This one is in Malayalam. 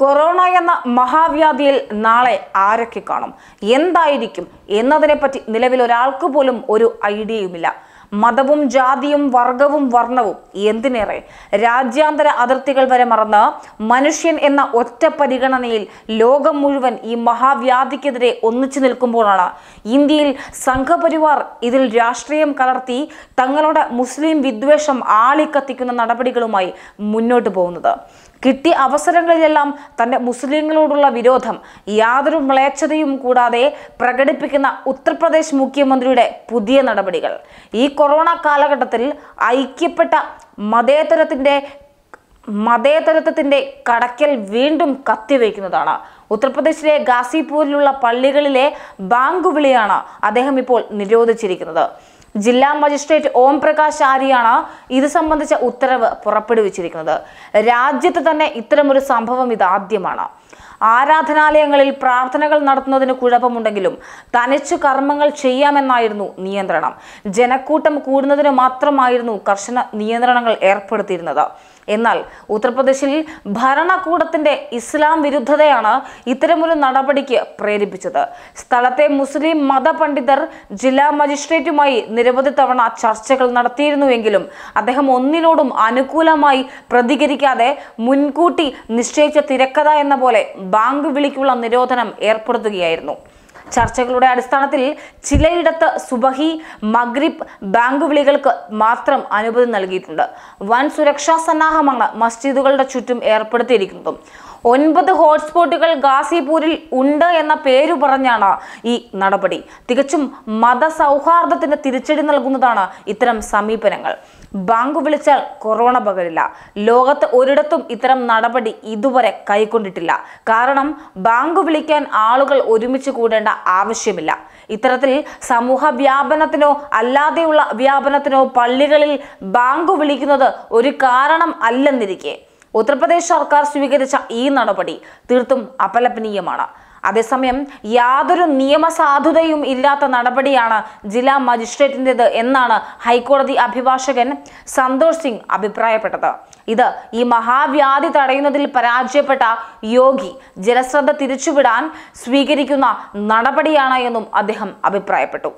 കൊറോണ എന്ന മഹാവ്യാധിയിൽ നാളെ ആരൊക്കെ കാണും എന്തായിരിക്കും എന്നതിനെപ്പറ്റി നിലവിൽ ഒരാൾക്ക് പോലും ഒരു ഐഡിയയുമില്ല മതവും ജാതിയും വർഗവും വർണ്ണവും എന്തിനേറെ രാജ്യാന്തര അതിർത്തികൾ വരെ മറന്ന് മനുഷ്യൻ എന്ന ഒറ്റ പരിഗണനയിൽ ലോകം മുഴുവൻ ഈ മഹാവ്യാധിക്കെതിരെ ഒന്നിച്ചു നിൽക്കുമ്പോഴാണ് ഇന്ത്യയിൽ സംഘപരിവാർ ഇതിൽ രാഷ്ട്രീയം കലർത്തി തങ്ങളുടെ മുസ്ലിം വിദ്വേഷം ആളിക്കത്തിക്കുന്ന നടപടികളുമായി മുന്നോട്ട് പോകുന്നത് കിട്ടിയ അവസരങ്ങളിലെല്ലാം തൻ്റെ മുസ്ലിങ്ങളോടുള്ള വിരോധം യാതൊരു മ്ലേച്ഛതയും കൂടാതെ പ്രകടിപ്പിക്കുന്ന ഉത്തർപ്രദേശ് മുഖ്യമന്ത്രിയുടെ പുതിയ നടപടികൾ ഈ കൊറോണ കാലഘട്ടത്തിൽ ഐക്യപ്പെട്ട മതേതരത്തിൻ്റെ മതേതരത്വത്തിൻ്റെ കടക്കൽ വീണ്ടും കത്തിവയ്ക്കുന്നതാണ് ഉത്തർപ്രദേശിലെ ഗാസിപൂരിലുള്ള പള്ളികളിലെ ബാങ്ക് വിളിയാണ് അദ്ദേഹം ഇപ്പോൾ നിരോധിച്ചിരിക്കുന്നത് ജില്ലാ മജിസ്ട്രേറ്റ് ഓം പ്രകാശ് ആര്യാണ് ഇത് സംബന്ധിച്ച ഉത്തരവ് പുറപ്പെടുവിച്ചിരിക്കുന്നത് രാജ്യത്ത് തന്നെ ഇത്തരമൊരു സംഭവം ഇതാദ്യമാണ് ആരാധനാലയങ്ങളിൽ പ്രാർത്ഥനകൾ നടത്തുന്നതിന് കുഴപ്പമുണ്ടെങ്കിലും തനിച്ചു കർമ്മങ്ങൾ ചെയ്യാമെന്നായിരുന്നു നിയന്ത്രണം ജനക്കൂട്ടം കൂടുന്നതിന് മാത്രമായിരുന്നു കർശന നിയന്ത്രണങ്ങൾ ഏർപ്പെടുത്തിയിരുന്നത് എന്നാൽ ഉത്തർപ്രദേശിൽ ഭരണകൂടത്തിന്റെ ഇസ്ലാം വിരുദ്ധതയാണ് ഇത്തരമൊരു നടപടിക്ക് പ്രേരിപ്പിച്ചത് സ്ഥലത്തെ മുസ്ലിം മതപണ്ഡിതർ ജില്ലാ മജിസ്ട്രേറ്റുമായി നിരവധി തവണ ചർച്ചകൾ നടത്തിയിരുന്നുവെങ്കിലും അദ്ദേഹം ഒന്നിനോടും അനുകൂലമായി പ്രതികരിക്കാതെ മുൻകൂട്ടി നിശ്ചയിച്ച തിരക്കഥ എന്ന പോലെ ബാങ്ക് വിളിക്കുള്ള നിരോധനം ഏർപ്പെടുത്തുകയായിരുന്നു ചർച്ചകളുടെ അടിസ്ഥാനത്തിൽ ചിലയിടത്ത് സുബഹി മഗ്രിബ് ബാങ്ക് വിളികൾക്ക് മാത്രം അനുമതി നൽകിയിട്ടുണ്ട് വൻ സുരക്ഷാ സന്നാഹമാണ് മസ്ജിദുകളുടെ ചുറ്റും ഏർപ്പെടുത്തിയിരിക്കുന്നതും ഒൻപത് ഹോട്ട്സ്പോട്ടുകൾ ഗാസിപൂരിൽ ഉണ്ട് എന്ന പേരു പറഞ്ഞാണ് ഈ നടപടി തികച്ചും മതസൗഹാർദ്ദത്തിന് തിരിച്ചടി നൽകുന്നതാണ് ഇത്തരം സമീപനങ്ങൾ ബാങ്ക് വിളിച്ചാൽ കൊറോണ പകരില്ല ലോകത്ത് ഒരിടത്തും ഇത്തരം നടപടി ഇതുവരെ കൈക്കൊണ്ടിട്ടില്ല കാരണം ബാങ്ക് വിളിക്കാൻ ആളുകൾ ഒരുമിച്ച് കൂടേണ്ട ആവശ്യമില്ല ഇത്തരത്തിൽ സമൂഹ വ്യാപനത്തിനോ അല്ലാതെയുള്ള വ്യാപനത്തിനോ പള്ളികളിൽ ബാങ്ക് വിളിക്കുന്നത് ഒരു കാരണം അല്ലെന്നിരിക്കെ ഉത്തർപ്രദേശ് സർക്കാർ സ്വീകരിച്ച ഈ നടപടി തീർത്തും അപലപനീയമാണ് അതേസമയം യാതൊരു നിയമസാധുതയും ഇല്ലാത്ത നടപടിയാണ് ജില്ലാ മജിസ്ട്രേറ്റിൻ്റെത് എന്നാണ് ഹൈക്കോടതി അഭിഭാഷകൻ സന്തോഷ് സിംഗ് അഭിപ്രായപ്പെട്ടത് ഇത് ഈ മഹാവ്യാധി തടയുന്നതിൽ പരാജയപ്പെട്ട യോഗി ജനശ്രദ്ധ തിരിച്ചുവിടാൻ സ്വീകരിക്കുന്ന നടപടിയാണ് എന്നും അദ്ദേഹം അഭിപ്രായപ്പെട്ടു